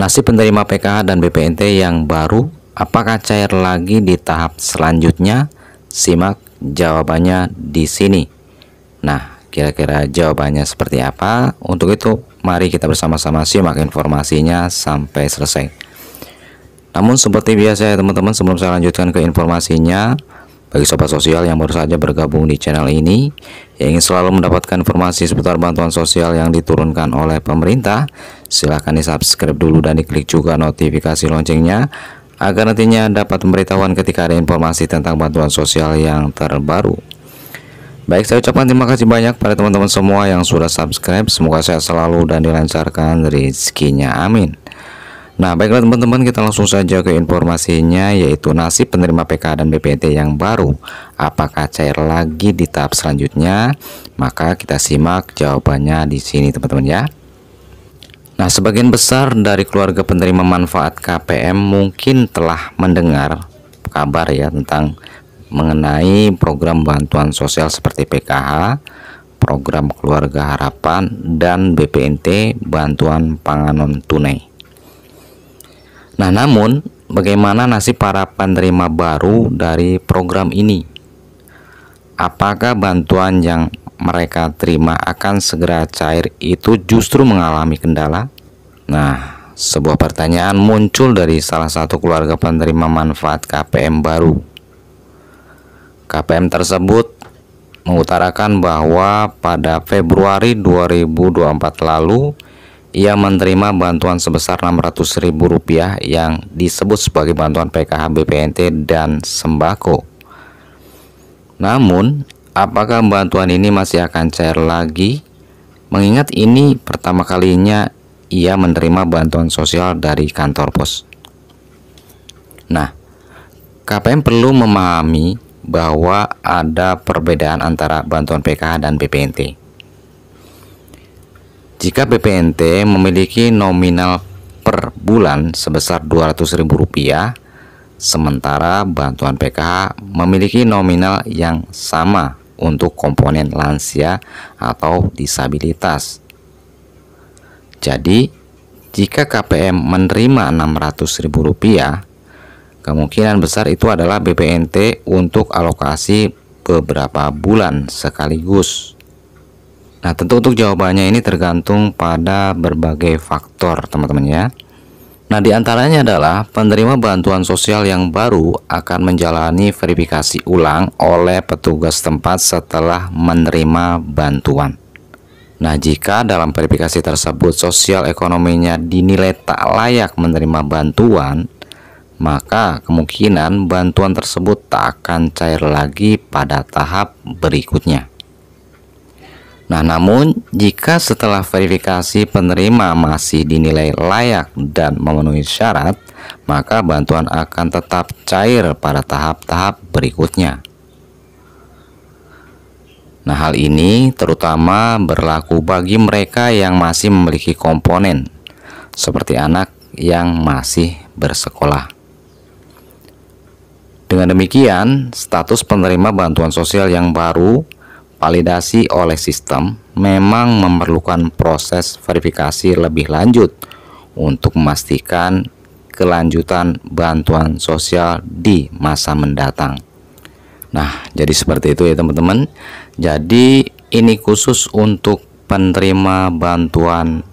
Nasib penerima PKH dan BPNT yang baru, apakah cair lagi di tahap selanjutnya? Simak jawabannya di sini. Nah, kira-kira jawabannya seperti apa? Untuk itu, mari kita bersama-sama simak informasinya sampai selesai. Namun seperti biasa ya teman-teman, sebelum saya lanjutkan ke informasinya, bagi sobat sosial yang baru saja bergabung di channel ini, yang ingin selalu mendapatkan informasi seputar bantuan sosial yang diturunkan oleh pemerintah, silahkan di subscribe dulu dan diklik juga notifikasi loncengnya, agar nantinya dapat pemberitahuan ketika ada informasi tentang bantuan sosial yang terbaru. Baik, saya ucapkan terima kasih banyak pada teman-teman semua yang sudah subscribe. Semoga sehat selalu dan dilancarkan rezekinya. Amin. Nah, baiklah teman-teman, kita langsung saja ke informasinya yaitu nasib penerima PK dan BPNT yang baru. Apakah cair lagi di tahap selanjutnya? Maka kita simak jawabannya di sini, teman-teman ya. Nah, sebagian besar dari keluarga penerima manfaat KPM mungkin telah mendengar kabar ya tentang mengenai program bantuan sosial seperti PKH, program keluarga harapan dan BPNT bantuan pangan non tunai. Nah, namun bagaimana nasib para penerima baru dari program ini? Apakah bantuan yang mereka terima akan segera cair itu justru mengalami kendala? Nah, sebuah pertanyaan muncul dari salah satu keluarga penerima manfaat KPM baru. KPM tersebut mengutarakan bahwa pada Februari 2024 lalu ia menerima bantuan sebesar Rp600.000 yang disebut sebagai bantuan PKH BPNT dan sembako. Namun, apakah bantuan ini masih akan cair lagi? Mengingat ini pertama kalinya ia menerima bantuan sosial dari kantor pos. Nah, KPM perlu memahami bahwa ada perbedaan antara bantuan PKH dan BPNT. Jika BPNT memiliki nominal per bulan sebesar Rp200.000, sementara bantuan PKH memiliki nominal yang sama untuk komponen lansia atau disabilitas. Jadi, jika KPM menerima Rp600.000, kemungkinan besar itu adalah BPNT untuk alokasi beberapa bulan sekaligus. Nah, tentu untuk jawabannya ini tergantung pada berbagai faktor, teman-teman ya. Nah, diantaranya adalah penerima bantuan sosial yang baru akan menjalani verifikasi ulang oleh petugas tempat setelah menerima bantuan. Nah, jika dalam verifikasi tersebut sosial ekonominya dinilai tak layak menerima bantuan, maka kemungkinan bantuan tersebut tak akan cair lagi pada tahap berikutnya. Nah, namun jika setelah verifikasi penerima masih dinilai layak dan memenuhi syarat, maka bantuan akan tetap cair pada tahap-tahap berikutnya. Nah, hal ini terutama berlaku bagi mereka yang masih memiliki komponen, seperti anak yang masih bersekolah. Dengan demikian, status penerima bantuan sosial yang baru validasi oleh sistem memang memerlukan proses verifikasi lebih lanjut untuk memastikan kelanjutan bantuan sosial di masa mendatang. Nah, jadi seperti itu ya teman-teman. Jadi ini khusus untuk penerima bantuan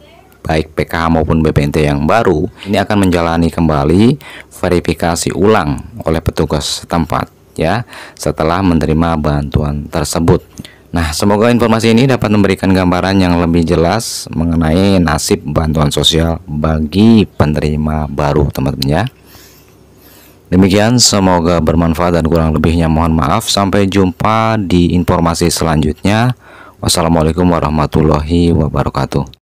baik PKH maupun BPNT yang baru ini akan menjalani kembali verifikasi ulang oleh petugas setempat ya setelah menerima bantuan tersebut. Nah, semoga informasi ini dapat memberikan gambaran yang lebih jelas mengenai nasib bantuan sosial bagi penerima baru, teman-teman ya. Demikian, semoga bermanfaat dan kurang lebihnya mohon maaf. Sampai jumpa di informasi selanjutnya. Wassalamualaikum warahmatullahi wabarakatuh.